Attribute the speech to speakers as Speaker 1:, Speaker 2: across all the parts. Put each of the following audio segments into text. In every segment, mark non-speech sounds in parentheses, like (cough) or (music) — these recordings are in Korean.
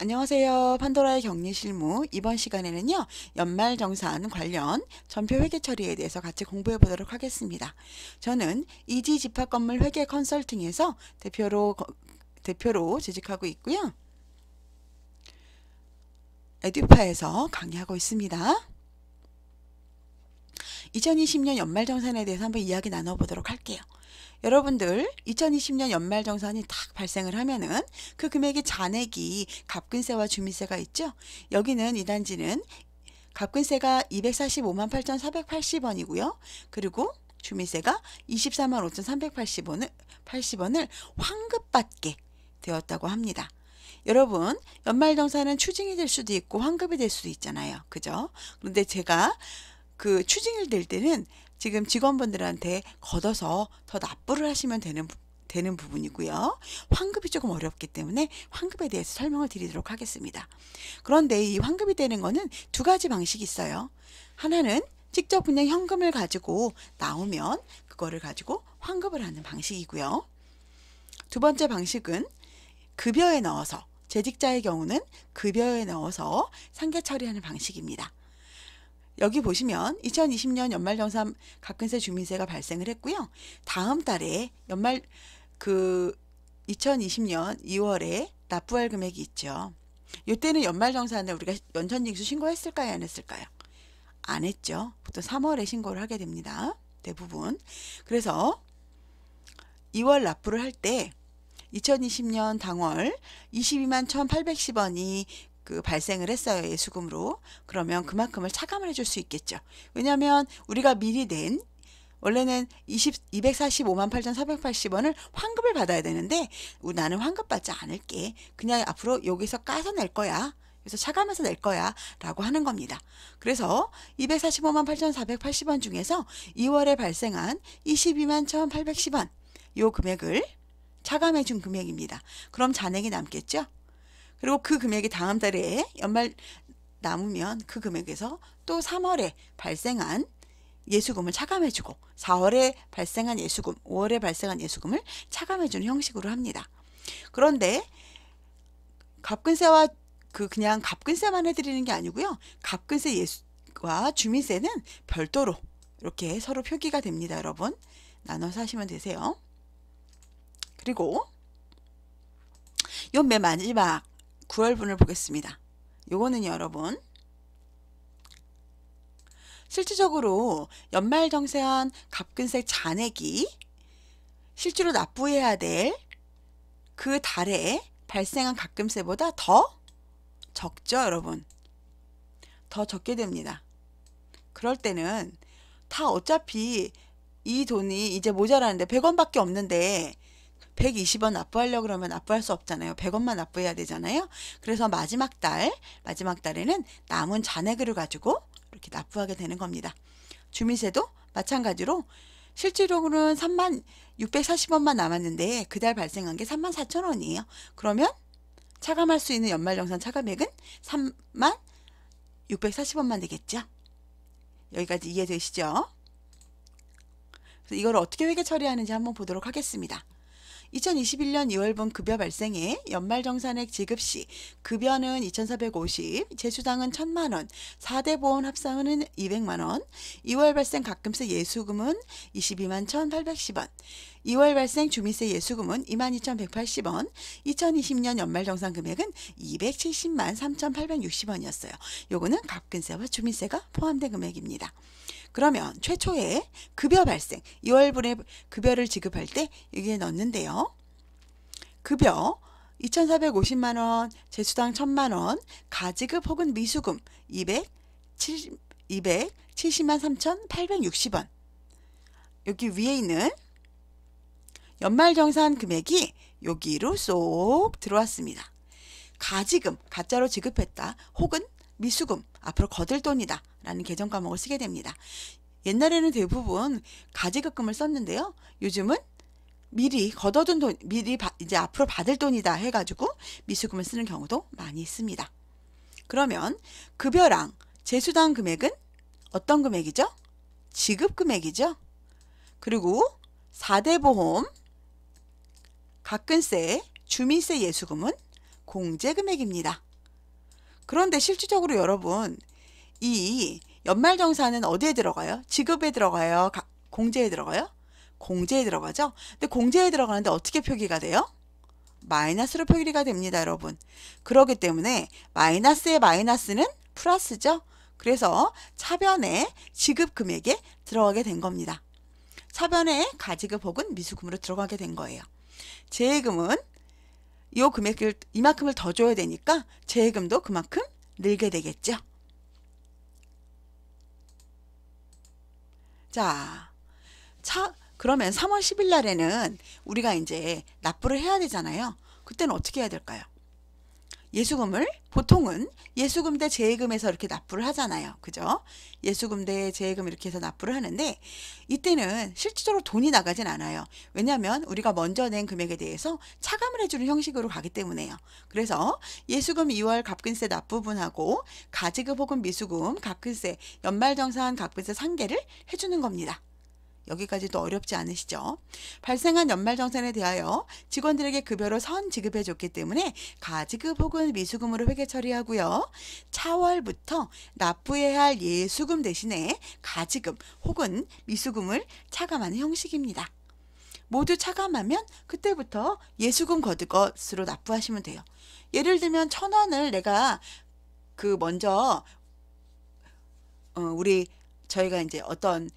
Speaker 1: 안녕하세요. 판도라의 격리 실무 이번 시간에는요. 연말 정산 관련 전표 회계 처리에 대해서 같이 공부해 보도록 하겠습니다. 저는 이지 집합 건물 회계 컨설팅에서 대표로 대표로 재직하고 있고요. 에듀파에서 강의하고 있습니다. 2020년 연말정산에 대해서 한번 이야기 나눠보도록 할게요. 여러분들 2020년 연말정산이 딱 발생을 하면은 그 금액의 잔액이 갑근세와 주민세가 있죠. 여기는 이 단지는 갑근세가 245만 8,480원이고요. 그리고 주민세가 24만 5,380원을 80원을 환급받게 되었다고 합니다. 여러분 연말정산은 추징이 될 수도 있고 환급이 될 수도 있잖아요. 그죠? 그런데 제가 그 추징일 될 때는 지금 직원분들한테 걷어서 더 납부를 하시면 되는 되는 부분이고요. 환급이 조금 어렵기 때문에 환급에 대해서 설명을 드리도록 하겠습니다. 그런데 이 환급이 되는 거는 두 가지 방식이 있어요. 하나는 직접 그냥 현금을 가지고 나오면 그거를 가지고 환급을 하는 방식이고요. 두 번째 방식은 급여에 넣어서 재직자의 경우는 급여에 넣어서 상계 처리하는 방식입니다. 여기 보시면 2020년 연말정산 가근세 주민세가 발생을 했고요. 다음 달에 연말 그 2020년 2월에 납부할 금액이 있죠. 이때는 연말정산을 우리가 연천징수 신고했을까요? 안 했을까요? 안 했죠. 보통 3월에 신고를 하게 됩니다. 대부분. 그래서 2월 납부를 할 때 2020년 당월 22만 1,810원이 그 발생을 했어요. 예수금으로. 그러면 그만큼을 차감을 해줄 수 있겠죠. 왜냐하면 우리가 미리 낸 원래는 20, 245만 8,480원을 환급을 받아야 되는데 나는 환급 받지 않을게. 그냥 앞으로 여기서 까서 낼 거야. 그래서 차감해서 낼 거야 라고 하는 겁니다. 그래서 245만 8,480원 중에서 2월에 발생한 22만 1,810원 요 금액을 차감해 준 금액입니다. 그럼 잔액이 남겠죠? 그리고 그 금액이 다음 달에 연말 남으면 그 금액에서 또 3월에 발생한 예수금을 차감해주고 4월에 발생한 예수금, 5월에 발생한 예수금을 차감해주는 형식으로 합니다. 그런데 갑근세와 그 그냥 갑근세만 해드리는 게 아니고요. 갑근세 예수와 주민세는 별도로 이렇게 서로 표기가 됩니다. 여러분 나눠서 하시면 되세요. 그리고 요맨 마지막 9월분을 보겠습니다. 요거는 여러분 실질적으로 연말정세한 갑근세 잔액이 실제로 납부해야 될 그 달에 발생한 갑금세보다 더 적죠 여러분 더 적게 됩니다 그럴 때는 다 어차피 이 돈이 이제 모자라는데 100원밖에 없는데 120원 납부하려고 그러면 납부할 수 없잖아요. 100원만 납부해야 되잖아요. 그래서 마지막 달, 마지막 달에는 남은 잔액을 가지고 이렇게 납부하게 되는 겁니다. 주민세도 마찬가지로 실질적으로는 3만 640원만 남았는데 그 달 발생한 게 3만 4천 원이에요. 그러면 차감할 수 있는 연말정산 차감액은 3만 640원만 되겠죠. 여기까지 이해되시죠? 그래서 이걸 어떻게 회계 처리하는지 한번 보도록 하겠습니다. 2021년 2월분 급여 발생에 연말정산액 지급 시 급여는 2,450, 재수당은 1,000만원, 4대 보험 합산은 200만원, 2월 발생 가끔세 예수금은 22만 1,810원, 2월 발생 주민세 예수금은 22,180원, 2020년 연말정산 금액은 270만 3,860원이었어요. 요거는 갑근세와 주민세가 포함된 금액입니다. 그러면 최초에 급여 발생 2월분의 급여를 지급할 때 여기에 넣는데요. 급여 2,450만원, 재수당 1,000만원, 가지급 혹은 미수금 2 7, 270만 3,860원 여기 위에 있는 연말정산 금액이 여기로 쏙 들어왔습니다. 가지금, 가짜로 지급했다 혹은 미수금 앞으로 거들 돈이다 라는 계정 과목을 쓰게 됩니다. 옛날에는 대부분 가지급금을 썼는데요. 요즘은 미리 걷어둔 돈, 미리 바, 이제 앞으로 받을 돈이다 해가지고 미수금을 쓰는 경우도 많이 있습니다. 그러면 급여랑 재수당 금액은 어떤 금액이죠? 지급 금액이죠. 그리고 4대 보험, 가끔세 주민세 예수금은 공제 금액입니다. 그런데 실질적으로 여러분 이 연말정산은 어디에 들어가요? 지급에 들어가요? 가, 공제에 들어가요? 공제에 들어가죠? 근데 공제에 들어가는데 어떻게 표기가 돼요? 마이너스로 표기가 됩니다, 여러분. 그러기 때문에 마이너스의 마이너스는 플러스죠. 그래서 차변에 지급 금액에 들어가게 된 겁니다. 차변에 가지급 혹은 미수금으로 들어가게 된 거예요. 재해금은 이 금액을 이만큼을 더 줘야 되니까 재해금도 그만큼 늘게 되겠죠. 자, 차 그러면 3월 10일 날에는 우리가 이제 납부를 해야 되잖아요. 그때는 어떻게 해야 될까요? 예수금을 보통은 예수금 대 재해금에서 이렇게 납부를 하잖아요. 그죠? 예수금 대 재해금 이렇게 해서 납부를 하는데 이때는 실질적으로 돈이 나가진 않아요. 왜냐하면 우리가 먼저 낸 금액에 대해서 차감을 해주는 형식으로 가기 때문에요. 그래서 예수금 2월 갑근세 납부분하고 가지급 혹은 미수금 갑근세 연말정산 갑근세 상계를 해주는 겁니다. 여기까지도 어렵지 않으시죠? 발생한 연말정산에 대하여 직원들에게 급여로 선 지급해 줬기 때문에 가지급 혹은 미수금으로 회계 처리하고요. 차월부터 납부해야 할 예수금 대신에 가지급 혹은 미수금을 차감하는 형식입니다. 모두 차감하면 그때부터 예수금 거둘 것으로 납부하시면 돼요. 예를 들면 천 원을 내가 그 먼저 어 우리 저희가 이제 어떤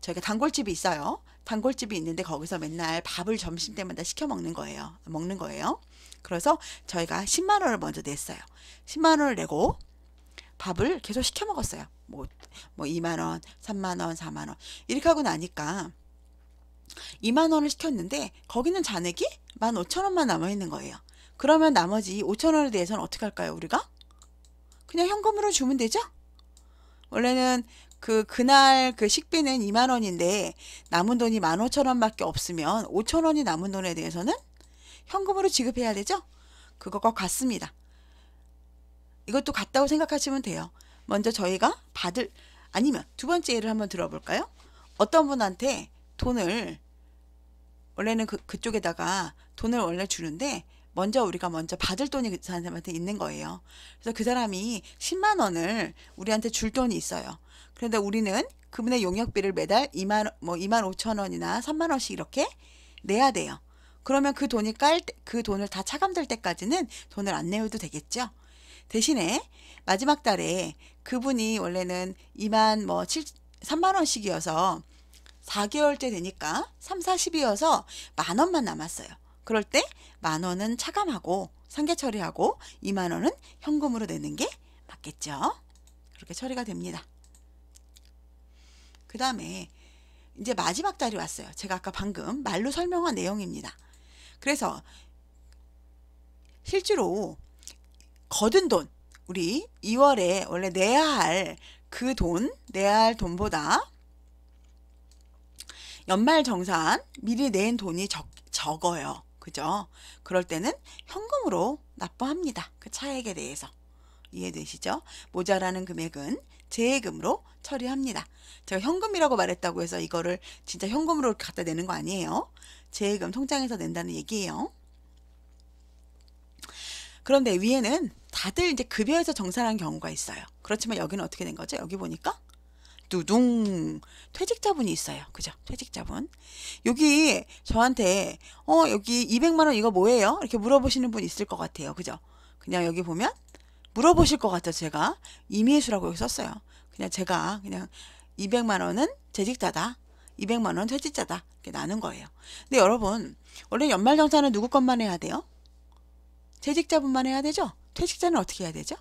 Speaker 1: 저희가 단골집이 있어요. 단골집이 있는데 거기서 맨날 밥을 점심 때마다 시켜 먹는 거예요. 먹는 거예요. 그래서 저희가 10만 원을 먼저 냈어요. 10만 원을 내고 밥을 계속 시켜 먹었어요. 뭐, 뭐 2만 원, 3만 원, 4만 원 이렇게 하고 나니까 2만 원을 시켰는데 거기는 잔액이 15,000원만 남아 있는 거예요. 그러면 나머지 5,000원에 대해서는 어떻게 할까요, 우리가? 그냥 현금으로 주면 되죠? 원래는 그 그날 그 식비는 2만 원인데 남은 돈이 1 5천원밖에 없으면 5천원이 남은 돈에 대해서는 현금으로 지급해야 되죠? 그것과 같습니다. 이것도 같다고 생각하시면 돼요. 먼저 저희가 받을 아니면 두 번째 예를 한번 들어볼까요? 어떤 분한테 돈을 원래는 그, 그쪽에다가 돈을 원래 주는데 먼저 우리가 먼저 받을 돈이 그 사람한테 있는 거예요. 그래서 그 사람이 10만 원을 우리한테 줄 돈이 있어요. 그런데 우리는 그분의 용역비를 매달 2만 뭐 2만 5천 원이나 3만 원씩 이렇게 내야 돼요. 그러면 그 돈이 깔 그 돈을 다 차감될 때까지는 돈을 안 내도 어 되겠죠. 대신에 마지막 달에 그분이 원래는 2만 뭐 7, 3만 원씩이어서 4개월째 되니까 3, 40이어서 만 원만 남았어요. 그럴 때 만 원은 차감하고 상계 처리하고 2만 원은 현금으로 내는 게 맞겠죠. 그렇게 처리가 됩니다. 그 다음에 이제 마지막 달이 왔어요. 제가 아까 방금 말로 설명한 내용입니다. 그래서 실제로 거둔 돈, 우리 2월에 원래 내야 할 그 돈, 내야 할 돈보다 연말 정산 미리 낸 돈이 적, 적어요. 그죠? 그럴 때는 현금으로 납부합니다. 그 차액에 대해서. 이해되시죠? 모자라는 금액은 재해금으로 처리합니다. 제가 현금이라고 말했다고 해서 이거를 진짜 현금으로 갖다 내는 거 아니에요. 재해금 통장에서 낸다는 얘기예요. 그런데 위에는 다들 이제 급여에서 정산한 경우가 있어요. 그렇지만 여기는 어떻게 된 거죠? 여기 보니까 두둥 퇴직자분이 있어요. 그죠? 퇴직자분. 여기 저한테 어 여기 200만 원 이거 뭐예요? 이렇게 물어보시는 분 있을 것 같아요. 그죠? 그냥 여기 보면 물어보실 것 같아요. 제가 임의수라고 여기 썼어요. 그냥 제가 그냥 200만 원은 재직자다. 200만 원 퇴직자다. 이렇게 나눈 거예요. 근데 여러분 원래 연말정산은 누구 것만 해야 돼요? 재직자분만 해야 되죠? 퇴직자는 어떻게 해야 되죠?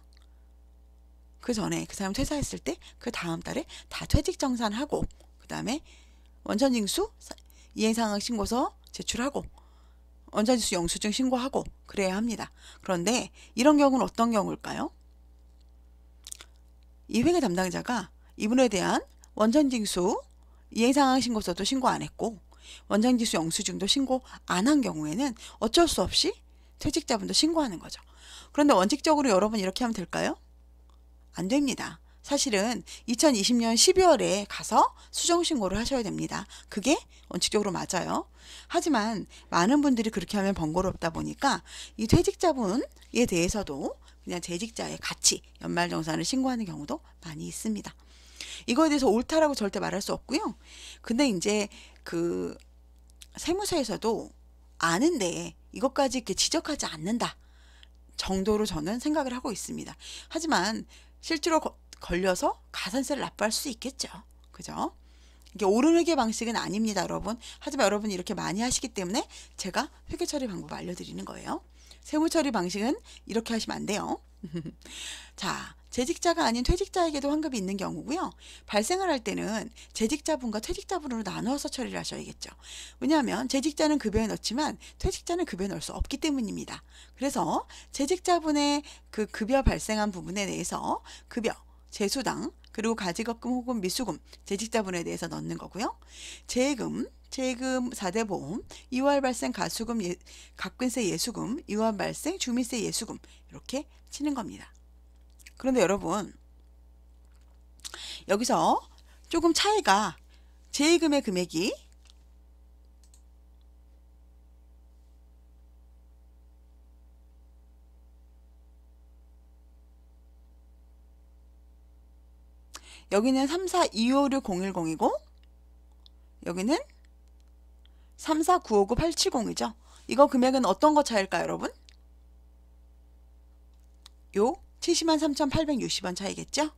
Speaker 1: 그 전에 그 사람 퇴사했을 때 그 다음 달에 다 퇴직 정산하고 그 다음에 원천징수 이행상황 신고서 제출하고 원천징수 영수증 신고하고 그래야 합니다. 그런데 이런 경우는 어떤 경우일까요? 이 회계 담당자가 이분에 대한 원천징수 이행상황 신고서도 신고 안 했고 원천징수 영수증도 신고 안 한 경우에는 어쩔 수 없이 퇴직자분도 신고하는 거죠. 그런데 원칙적으로 여러분 이렇게 하면 될까요? 안 됩니다. 사실은 2020년 12월에 가서 수정 신고를 하셔야 됩니다. 그게 원칙적으로 맞아요. 하지만 많은 분들이 그렇게 하면 번거롭다 보니까 이 퇴직자분에 대해서도 그냥 재직자에 같이 연말정산을 신고하는 경우도 많이 있습니다. 이거에 대해서 옳다라고 절대 말할 수 없고요. 근데 이제 그 세무서에서도 아는데 이것까지 이렇게 지적하지 않는다. 정도로 저는 생각을 하고 있습니다. 하지만 실제로 거, 걸려서 가산세를 납부할 수 있겠죠. 그죠? 이게 옳은 회계 방식은 아닙니다, 여러분. 하지만 여러분이 이렇게 많이 하시기 때문에 제가 회계 처리 방법 알려드리는 거예요. 세무 처리 방식은 이렇게 하시면 안 돼요. (laughs) 자, 재직자가 아닌 퇴직자에게도 환급이 있는 경우고요. 발생을 할 때는 재직자분과 퇴직자분으로 나누어서 처리를 하셔야겠죠. 왜냐하면 재직자는 급여에 넣지만 퇴직자는 급여에 넣을 수 없기 때문입니다. 그래서 재직자분의 그 급여 발생한 부분에 대해서 급여, 재수당, 그리고 가지급금 혹은 미수금, 재직자분에 대해서 넣는 거고요. 재금 세금 4대 보험, 이월 발생 가수금, 예, 각근세 예수금, 이월 발생 주민세 예수금 이렇게 치는 겁니다. 그런데 여러분 여기서 조금 차이가 재의금의 금액이 여기는 3, 4, 2, 5, 6, 010이고 여기는 34959-870이죠. 이거 금액은 어떤 거 차일까요, 여러분? 요7 0 3,860원 차이겠죠?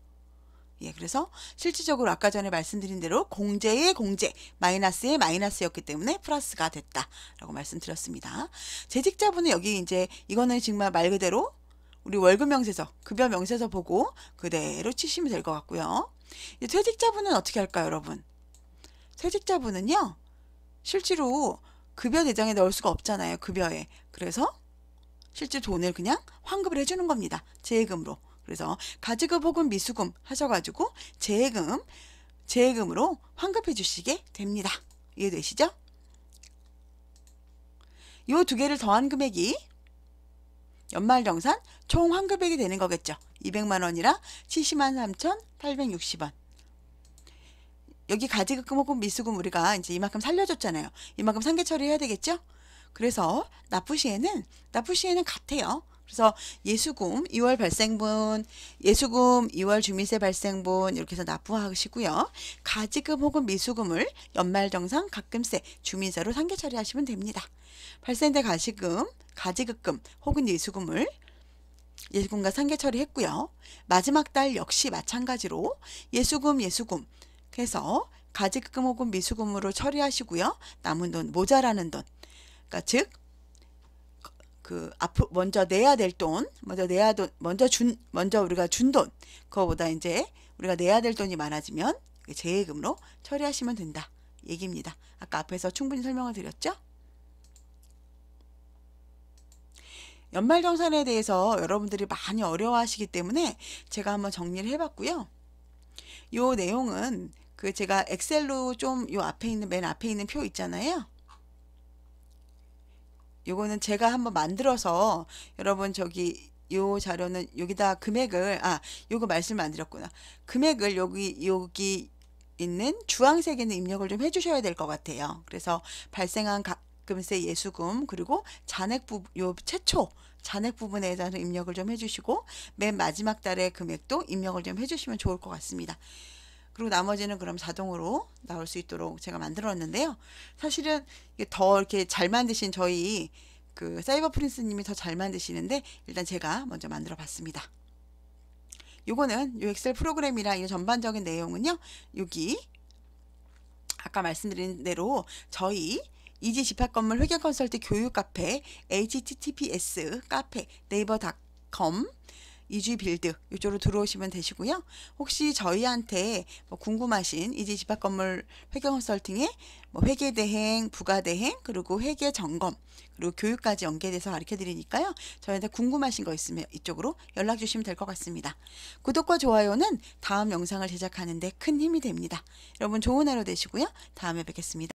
Speaker 1: 예, 그래서 실질적으로 아까 전에 말씀드린 대로 공제의 공제, 마이너스의 마이너스였기 때문에 플러스가 됐다라고 말씀드렸습니다. 재직자분은 여기 이제 이거는 정말 말 그대로 우리 월급 명세서, 급여 명세서 보고 그대로 치시면 될 것 같고요. 퇴직자분은 어떻게 할까요, 여러분? 퇴직자분은요. 실제로 급여 대장에 넣을 수가 없잖아요. 급여에. 그래서 실제 돈을 그냥 환급을 해주는 겁니다. 재해금으로. 그래서 가지급 혹은 미수금 하셔가지고 재해금, 재해금으로 환급해 주시게 됩니다. 이해되시죠? 이 두 개를 더한 금액이 연말정산 총 환급액이 되는 거겠죠. 200만원이라 703,860원. 여기 가지금 혹은 미수금 우리가 이제 이만큼 살려줬잖아요. 이만큼 상계 처리해야 되겠죠? 그래서 납부시에는 납부시에는 같아요. 그래서 예수금 2월 발생분, 예수금 2월 주민세 발생분 이렇게 해서 납부하시고요. 가지금 혹은 미수금을 연말정산 가끔세 주민세로 상계 처리하시면 됩니다. 발생된 가시금, 가지급금 혹은 예수금을 예수금과 상계 처리했고요. 마지막 달 역시 마찬가지로 예수금, 예수금 해서 가직금 혹은 미수금으로 처리하시고요. 남은 돈, 모자라는 돈, 그러니까 즉, 그앞으 먼저 내야 될 돈, 먼저 내야 돈, 먼저 준, 먼저 우리가 준 돈, 그거보다 이제 우리가 내야 될 돈이 많아지면 재해금으로 처리하시면 된다 얘기입니다. 아까 앞에서 충분히 설명을 드렸죠? 연말정산에 대해서 여러분들이 많이 어려워하시기 때문에 제가 한번 정리를 해봤고요. 요 내용은 그 제가 엑셀로 좀 요 앞에 있는 맨 앞에 있는 표 있잖아요. 요거는 제가 한번 만들어서 여러분 저기 요 자료는 여기다 금액을 아 요거 말씀 안 드렸구나. 금액을 여기 여기 있는 주황색에 는 입력을 좀 해주셔야 될 것 같아요. 그래서 발생한 가, 금세 예수금 그리고 잔액 부요 최초 잔액 부분에 대한 입력을 좀 해주시고 맨 마지막 달의 금액도 입력을 좀 해주시면 좋을 것 같습니다. 그리고 나머지는 그럼 자동으로 나올 수 있도록 제가 만들었는데요. 사실은 더 이렇게 잘 만드신 저희 그 사이버 프린스님이 더 잘 만드시는데 일단 제가 먼저 만들어 봤습니다. 요거는 요 엑셀 프로그램이랑 이 전반적인 내용은요. 여기 아까 말씀드린 대로 저희 이지 집합 건물 회계 컨설팅 교육 카페 https 카페 네이버 닷컴 이지 빌드 이쪽으로 들어오시면 되시고요. 혹시 저희한테 뭐 궁금하신 이지 집합 건물 회계 컨설팅에 뭐 회계 대행, 부가 대행, 그리고 회계 점검, 그리고 교육까지 연계돼서 가르쳐 드리니까요. 저희한테 궁금하신 거 있으면 이쪽으로 연락 주시면 될 것 같습니다. 구독과 좋아요는 다음 영상을 제작하는데 큰 힘이 됩니다. 여러분 좋은 하루 되시고요. 다음에 뵙겠습니다.